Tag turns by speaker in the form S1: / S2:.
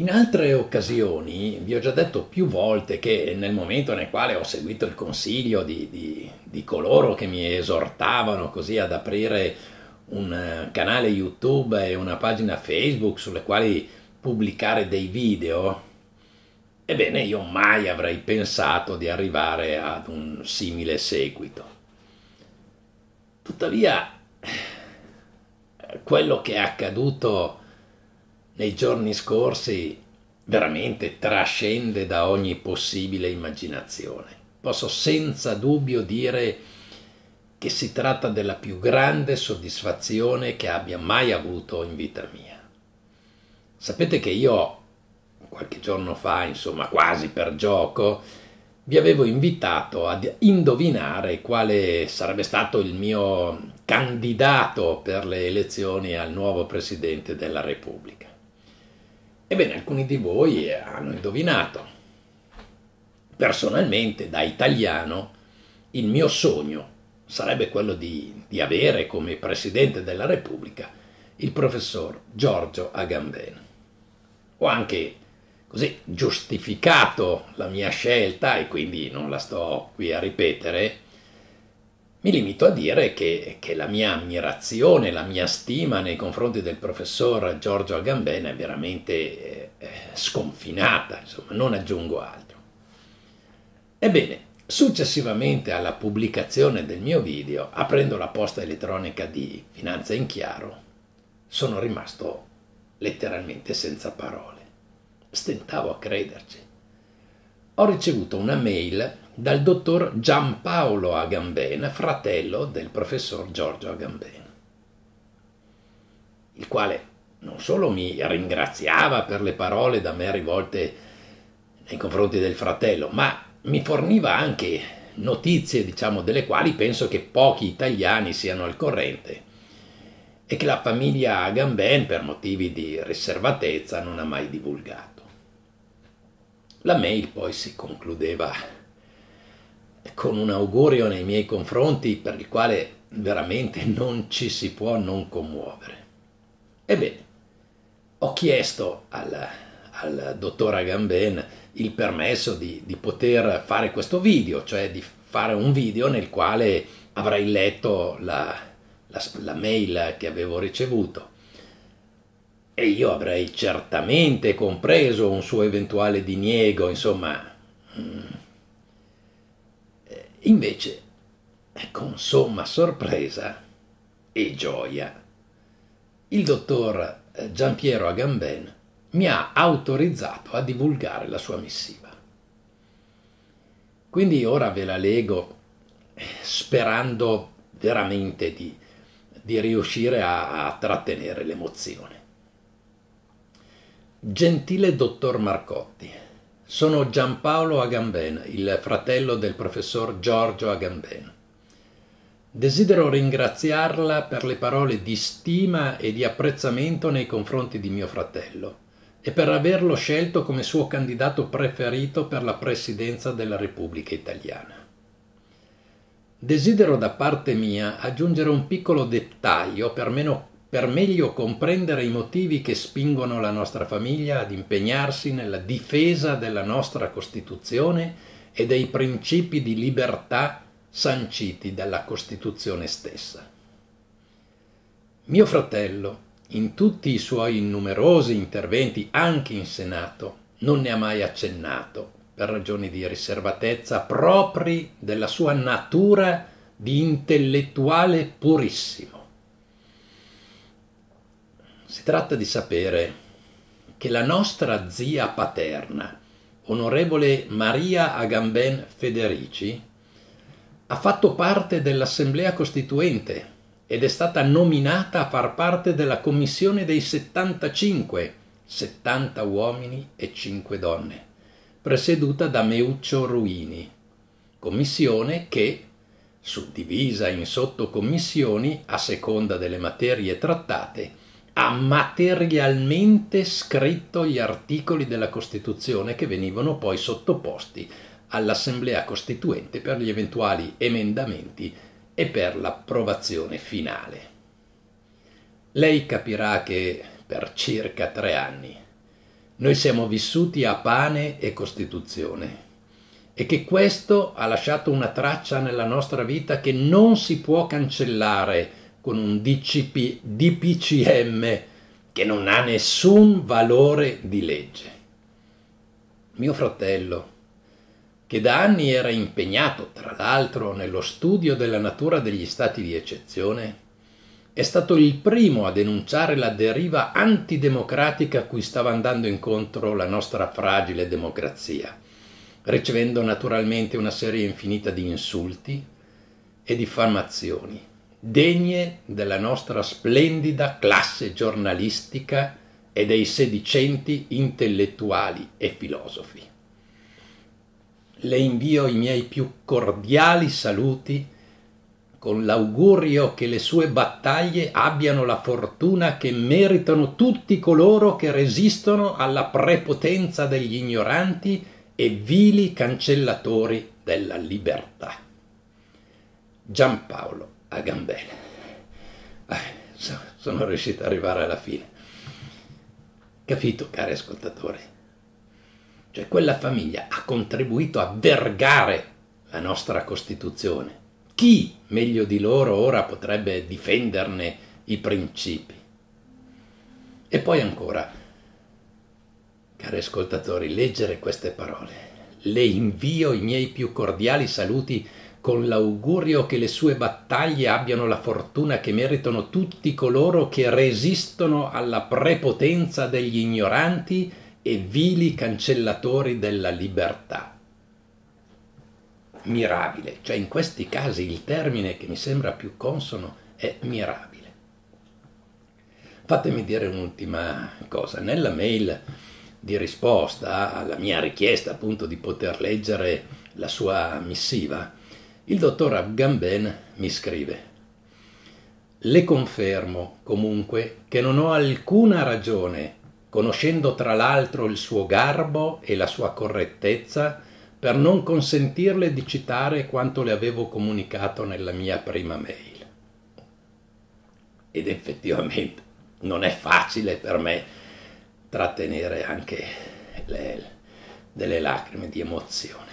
S1: In altre occasioni vi ho già detto più volte che nel momento nel quale ho seguito il consiglio di, di, di coloro che mi esortavano così ad aprire un eh, canale YouTube e una pagina Facebook sulle quali pubblicare dei video, ebbene io mai avrei pensato di arrivare ad un simile seguito. Tuttavia, eh, quello che è accaduto nei giorni scorsi
S2: veramente
S1: trascende da ogni possibile immaginazione. Posso senza dubbio dire che si tratta della più grande soddisfazione che abbia mai avuto in vita mia. Sapete che io qualche giorno fa, insomma quasi per gioco, vi avevo invitato ad indovinare quale sarebbe stato il mio candidato per le elezioni al nuovo Presidente della Repubblica. Ebbene, alcuni di voi hanno indovinato. Personalmente, da italiano, il mio sogno sarebbe quello di, di avere come Presidente della Repubblica il professor Giorgio Agamben. Ho anche così giustificato la mia scelta e quindi non la sto qui a ripetere mi limito a dire che, che, la mia ammirazione, la mia stima nei confronti del professor Giorgio Agamben è veramente eh, eh, sconfinata, insomma, non aggiungo altro. Ebbene, successivamente alla pubblicazione del mio video, aprendo la posta elettronica di Finanza in Chiaro, sono rimasto letteralmente senza parole. Stentavo a crederci. Ho ricevuto una mail dal dottor Giampaolo Agamben, fratello del professor Giorgio Agamben, il quale non solo mi ringraziava per le parole da me rivolte nei confronti del fratello, ma mi forniva anche notizie, diciamo, delle quali penso che pochi italiani siano al corrente e che la famiglia Agamben, per motivi di riservatezza, non ha mai divulgato. La mail poi si concludeva con un augurio nei miei confronti per il quale veramente non ci si può non commuovere. Ebbene, ho chiesto al, al dottor Agamben il permesso di, di, poter fare questo video, cioè di fare un video nel quale avrei letto la, la, la mail che avevo ricevuto e io avrei certamente compreso un suo eventuale diniego, insomma, mm, Invece, con ecco somma sorpresa e gioia, il dottor eh, Giampiero Agamben mi ha autorizzato a divulgare la sua missiva. Quindi ora ve la leggo sperando veramente di, di riuscire a, a trattenere l'emozione. Gentile dottor Marcotti, sono Giampaolo Agamben, il fratello del professor Giorgio Agamben. Desidero ringraziarla per le parole di stima e di apprezzamento nei confronti di mio fratello e per averlo scelto come suo candidato preferito per la presidenza della Repubblica Italiana. Desidero da parte mia aggiungere un piccolo dettaglio per me, per meglio comprendere i motivi che spingono la nostra famiglia ad impegnarsi nella difesa della nostra Costituzione e dei principi di libertà sanciti dalla Costituzione stessa. Mio fratello, in tutti i suoi numerosi interventi, anche in Senato, non ne ha mai accennato, per ragioni di riservatezza propri della sua natura di intellettuale purissimo. Si tratta di sapere che la nostra zia paterna, onorevole Maria Agamben Federici, ha fatto parte dell'Assemblea Costituente ed è stata nominata a far parte della commissione dei 75, 70 uomini e 5 donne, presieduta da Meuccio Ruini, commissione che, suddivisa in sottocommissioni a seconda delle materie trattate, ha materialmente scritto gli articoli della Costituzione che venivano poi sottoposti all'Assemblea Costituente per gli eventuali emendamenti e per l'approvazione finale. Lei capirà che per circa tre anni noi siamo vissuti a pane e Costituzione e che questo ha lasciato una traccia nella nostra vita che non si può cancellare con un DCP, DPCM che non ha nessun valore di legge. Mio fratello, che da anni era impegnato, tra l'altro, nello studio della natura degli stati di eccezione, è stato il primo a denunciare la deriva antidemocratica a cui stava andando incontro la nostra fragile democrazia, ricevendo naturalmente una serie infinita di insulti e diffamazioni degne della nostra splendida classe giornalistica e dei sedicenti intellettuali e filosofi. Le invio i miei più cordiali saluti con l'augurio che le sue battaglie abbiano la fortuna che meritano tutti coloro che resistono alla prepotenza degli ignoranti e vili cancellatori della libertà. Giampaolo a gambelle. Eh, sono riuscito ad arrivare alla fine. Capito, cari ascoltatori? Cioè quella famiglia ha contribuito a vergare la nostra Costituzione. Chi meglio di loro ora potrebbe difenderne i principi? E poi ancora, cari ascoltatori, leggere queste parole. Le invio i miei più cordiali saluti con l'augurio che le sue battaglie abbiano la fortuna che meritano tutti coloro che resistono alla prepotenza degli ignoranti e vili cancellatori della libertà. Mirabile, cioè in questi casi il termine che mi sembra più consono è mirabile. Fatemi dire un'ultima cosa, nella mail di risposta alla mia richiesta appunto di poter leggere la sua missiva, il dottor Afgamben mi scrive le confermo comunque che non ho alcuna ragione, conoscendo tra l'altro il suo garbo e la sua correttezza, per non consentirle di citare quanto le avevo comunicato nella mia prima mail. Ed effettivamente non è facile per me trattenere anche le, delle lacrime di emozione.